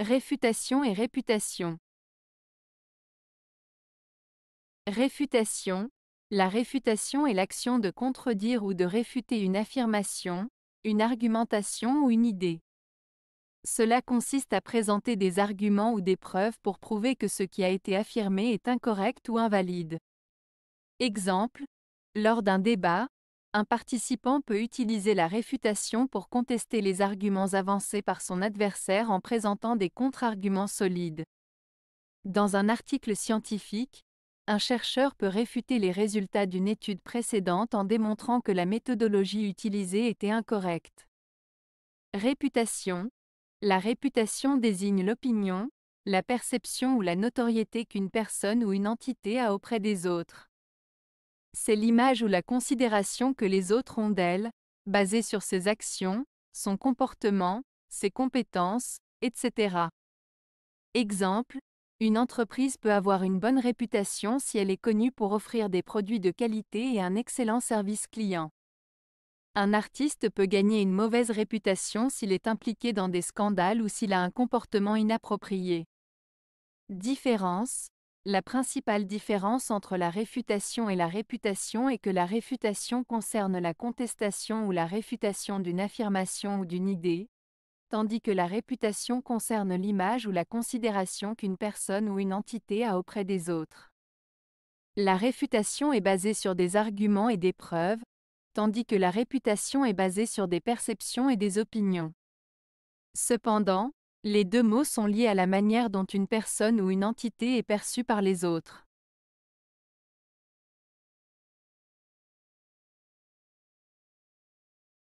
Réfutation et réputation. Réfutation. La réfutation est l'action de contredire ou de réfuter une affirmation, une argumentation ou une idée. Cela consiste à présenter des arguments ou des preuves pour prouver que ce qui a été affirmé est incorrect ou invalide. Exemple. Lors d'un débat, un participant peut utiliser la réfutation pour contester les arguments avancés par son adversaire en présentant des contre-arguments solides. Dans un article scientifique, un chercheur peut réfuter les résultats d'une étude précédente en démontrant que la méthodologie utilisée était incorrecte. Réputation. La réputation désigne l'opinion, la perception ou la notoriété qu'une personne ou une entité a auprès des autres c'est l'image ou la considération que les autres ont d'elle, basée sur ses actions, son comportement, ses compétences, etc. Exemple, une entreprise peut avoir une bonne réputation si elle est connue pour offrir des produits de qualité et un excellent service client. Un artiste peut gagner une mauvaise réputation s'il est impliqué dans des scandales ou s'il a un comportement inapproprié. Différence, la principale différence entre la réfutation et la réputation est que la réfutation concerne la contestation ou la réfutation d'une affirmation ou d'une idée, tandis que la réputation concerne l'image ou la considération qu'une personne ou une entité a auprès des autres. La réfutation est basée sur des arguments et des preuves, tandis que la réputation est basée sur des perceptions et des opinions. Cependant, les deux mots sont liés à la manière dont une personne ou une entité est perçue par les autres.